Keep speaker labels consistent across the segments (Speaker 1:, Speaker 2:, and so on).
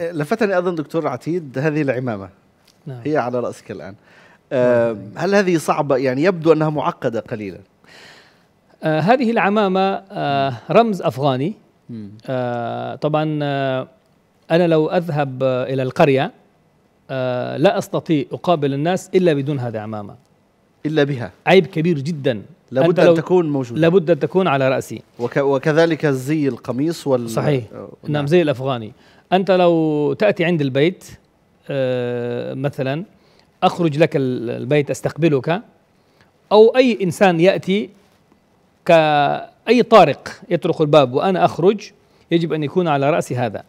Speaker 1: لفتني ايضا دكتور عتيد هذه العمامه نعم. هي على راسك الان آه، نعم. هل هذه صعبه يعني يبدو انها معقده قليلا آه هذه العمامه آه رمز افغاني آه طبعا آه انا لو اذهب آه، الى القريه آه لا استطيع اقابل الناس الا بدون هذه العمامه الا بها عيب كبير جدا لابد أن تكون موجودة لابد أن تكون على رأسي وك وكذلك زي القميص وال صحيح نعم،, نعم, زي الأفغاني أنت لو تأتي عند البيت آه مثلا أخرج لك البيت أستقبلك أو أي إنسان يأتي كأي طارق يطرق الباب وأنا أخرج يجب أن يكون على رأسي هذا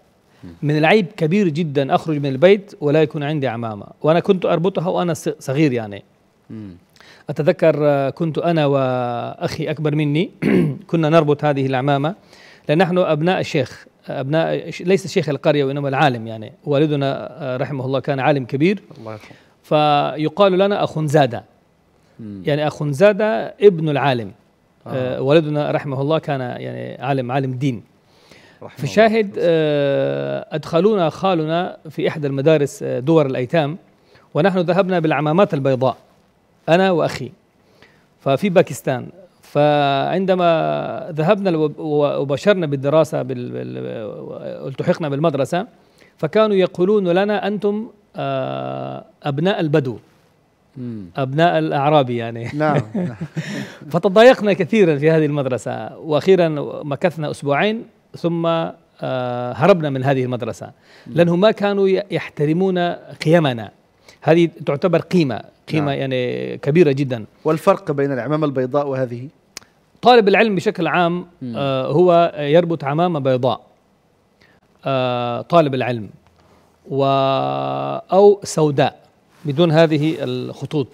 Speaker 1: من العيب كبير جدا أخرج من البيت ولا يكون عندي عمامة وأنا كنت أربطها وأنا صغير يعني أتذكر آه، كنت أنا وأخي أكبر مني كنا نربط هذه العمامة لأن نحن أبناء الشيخ أبناء ليس شيخ القرية وإنما العالم يعني والدنا آه، رحمه الله كان عالم كبير الله يرحمه فيقال لنا أخ زادة يعني أخ زادة ابن العالم آه. آه. والدنا رحمه الله كان يعني عالم عالم دين فشاهد أدخلونا خالنا في إحدى المدارس دور الأيتام ونحن ذهبنا بالعمامات البيضاء أنا وأخي ففي باكستان فعندما ذهبنا وبشرنا بالدراسة بال... التحقنا بالمدرسة فكانوا يقولون لنا أنتم آه، أبناء البدو أبناء الأعرابي يعني نعم, نعم. فتضايقنا كثيرا في هذه المدرسة وأخيرا مكثنا أسبوعين ثم آه، هربنا من هذه المدرسة لأنهم ما كانوا يحترمون قيمنا هذه تعتبر قيمه قيمه نعم. يعني كبيره جدا والفرق بين العمامه البيضاء وهذه طالب العلم بشكل عام آه هو يربط عمامه بيضاء آه طالب العلم و او سوداء بدون هذه الخطوط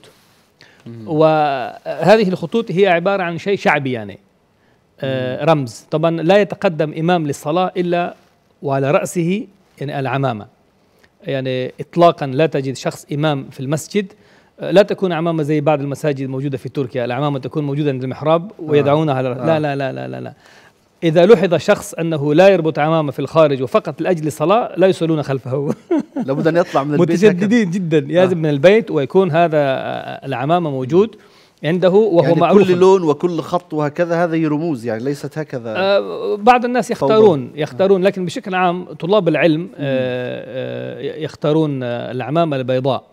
Speaker 1: وهذه الخطوط هي عباره عن شيء شعبي يعني آه رمز طبعا لا يتقدم امام للصلاه الا وعلى راسه يعني العمامه يعني إطلاقا لا تجد شخص إمام في المسجد آه، لا تكون عمامة زي بعض المساجد الموجودة في تركيا العمامة تكون موجودة عند المحراب ويدعونها آه. لا, لا لا لا لا لا إذا لحظ شخص أنه لا يربط عمامة في الخارج وفقط لأجل الصلاة لا يصلون خلفه لابد أن يطلع من البيت متشددين جدا لازم آه. من البيت ويكون هذا آه، العمامة موجود عنده وهو يعني معروف كل لون وكل خط وهكذا هذه رموز يعني ليست هكذا آه بعض الناس يختارون فوضى. آه. يختارون لكن بشكل عام طلاب العلم آه, آه، يختارون آه، العمامه البيضاء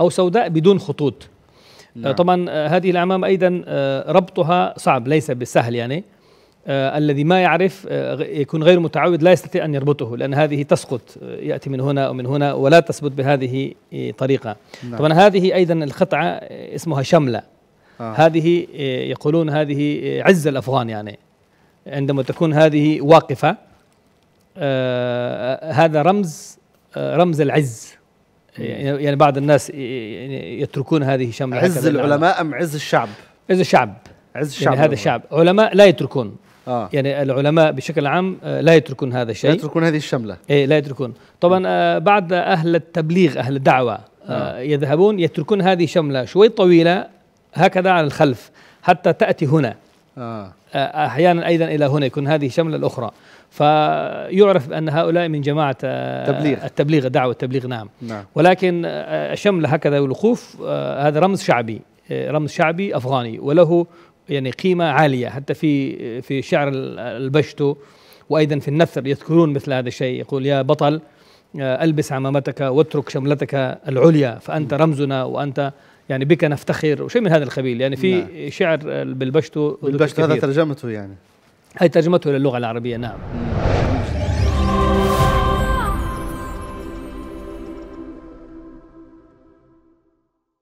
Speaker 1: او سوداء بدون خطوط نعم. طبعا هذه العمامه ايضا ربطها صعب ليس بسهل يعني آه الذي ما يعرف آه يكون غير متعود لا يستطيع أن يربطه لأن هذه تسقط يأتي من هنا او من هنا ولا تثبت بهذه طريقة نعم. طبعا هذه أيضا القطعة اسمها شملة آه. هذه آه، يقولون هذه آه، عز الافغان يعني عندما تكون هذه واقفه آه, آه، هذا رمز آه رمز العز يعني بعض الناس يعني يتركون هذه شمله عز العلماء ام عز الشعب؟ عز الشعب عز يعني الشعب يعني هذا الشعب علماء لا يتركون آه. يعني العلماء بشكل عام لا يتركون هذا الشيء لا يتركون هذه الشملة إيه لا يتركون طبعا آه بعد أهل التبليغ أهل الدعوة آه. آه يذهبون يتركون هذه شملة شوي طويلة هكذا على الخلف حتى تأتي هنا آه. أحيانا أيضا إلى هنا يكون هذه شملة الأخرى فيعرف أن هؤلاء من جماعة آه، التبليغ, التبليغ دعوة التبليغ نعم. نعم ولكن آه، شملة هكذا والوقوف آه، هذا رمز شعبي رمز شعبي أفغاني وله يعني قيمة عالية حتى في في شعر البشتو وأيضا في النثر يذكرون مثل هذا الشيء يقول يا بطل ألبس عمامتك واترك شملتك العليا فأنت رمزنا وأنت يعني بك نفتخر وشيء من هذا القبيل يعني في نعم. شعر بالبشتو بالبشتو هذا ترجمته يعني هي ترجمته للغه العربيه نعم